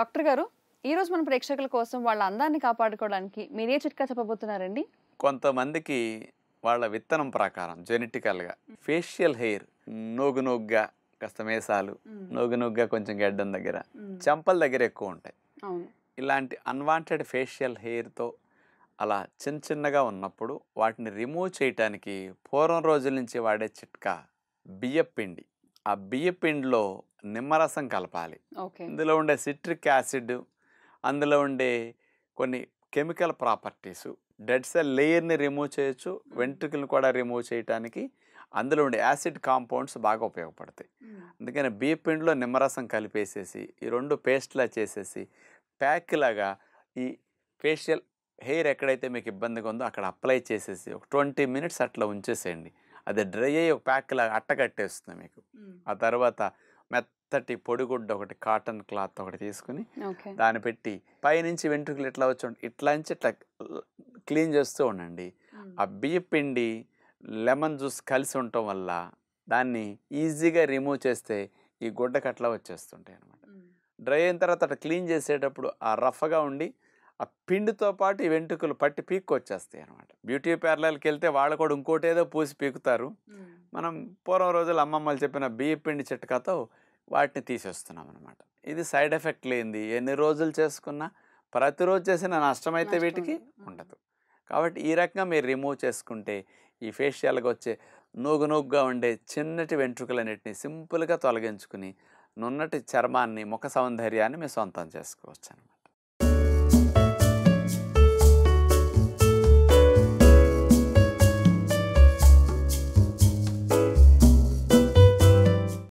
doctor గారు ఈరోజు మన ప్రేక్షకుల కోసం వాళ్ళ అందాన్ని కాపాడుకోవడానికి మీరే చిట్కా చెప్పబోతున్నారండి కొంతమందికి వాళ్ళ విత్తనం ప్రకారం జెనెటికల్గా ఫేషియల్ హెయిర్ నోగు నోగ్గా కాస్త మేసాలు నోగు నోగ్గా కొంచెం గడ్డం దగ్గర చెంపల దగ్గర ఎక్కువ ఉంటాయి ఇలాంటి అన్వాంటెడ్ ఫేషియల్ హెయిర్తో అలా చిన్న చిన్నగా ఉన్నప్పుడు వాటిని రిమూవ్ చేయటానికి పూర్వం రోజుల నుంచి వాడే చిట్కా బియ్యపిండి ఆ బియ్యపిండిలో నిమ్మరసం కలపాలి ఇందులో ఉండే సిట్రిక్ యాసిడ్ అందులో ఉండే కొన్ని కెమికల్ ప్రాపర్టీస్ డెడ్ సెల్ లేయర్ని రిమూవ్ చేయొచ్చు వెంట్రుకలను కూడా రిమూవ్ చేయడానికి అందులో ఉండే యాసిడ్ కాంపౌండ్స్ బాగా ఉపయోగపడతాయి అందుకని బియ్య నిమ్మరసం కలిపేసేసి ఈ రెండు పేస్ట్లా చేసేసి ప్యాక్ లాగా ఈ ఫేషియల్ హెయిర్ ఎక్కడైతే మీకు ఇబ్బందిగా ఉందో అక్కడ అప్లై చేసేసి ఒక ట్వంటీ మినిట్స్ అట్లా ఉంచేసేయండి అది డ్రై అయ్యి ఒక ప్యాక్ లాగా అట్టకట్టేస్తుంది మీకు ఆ తర్వాత మెత్తటి పొడిగుడ్డ ఒకటి కాటన్ క్లాత్ ఒకటి తీసుకుని దాన్ని పెట్టి పైనుంచి వెంట్రుకలు ఇట్లా వచ్చి ఇట్లా నుంచి ఇట్లా క్లీన్ చేస్తూ ఉండండి ఆ బియ్యపిండి లెమన్ జ్యూస్ కలిసి ఉండటం వల్ల దాన్ని ఈజీగా రిమూవ్ చేస్తే ఈ గుడ్డకు అట్లా వచ్చేస్తుంటాయి అనమాట డ్రై అయిన తర్వాత అట్లా క్లీన్ చేసేటప్పుడు ఆ రఫ్గా ఉండి ఆ పిండితో పాటు ఈ వెంట్రుకలు పట్టి పీక్కు వచ్చేస్తాయి అనమాట బ్యూటీ పార్లర్కి వెళ్తే వాళ్ళు కూడా ఇంకోటి ఏదో పూసి పీకుతారు మనం పూర్వం రోజులు అమ్మమ్మలు చెప్పిన బియ్య పిండి చిట్కాతో వాటిని తీసేస్తున్నాం అనమాట ఇది సైడ్ ఎఫెక్ట్ లేనిది ఎన్ని రోజులు చేసుకున్నా ప్రతిరోజు చేసిన నష్టం అయితే వీటికి ఉండదు కాబట్టి ఈ రకంగా మీరు రిమూవ్ చేసుకుంటే ఈ ఫేషియల్కి వచ్చే నూగు నూగ్గా ఉండే చిన్నటి వెంట్రుకలన్నిటిని సింపుల్గా తొలగించుకుని నున్నటి చర్మాన్ని ముఖ సౌందర్యాన్ని మీరు సొంతం చేసుకోవచ్చు అనమాట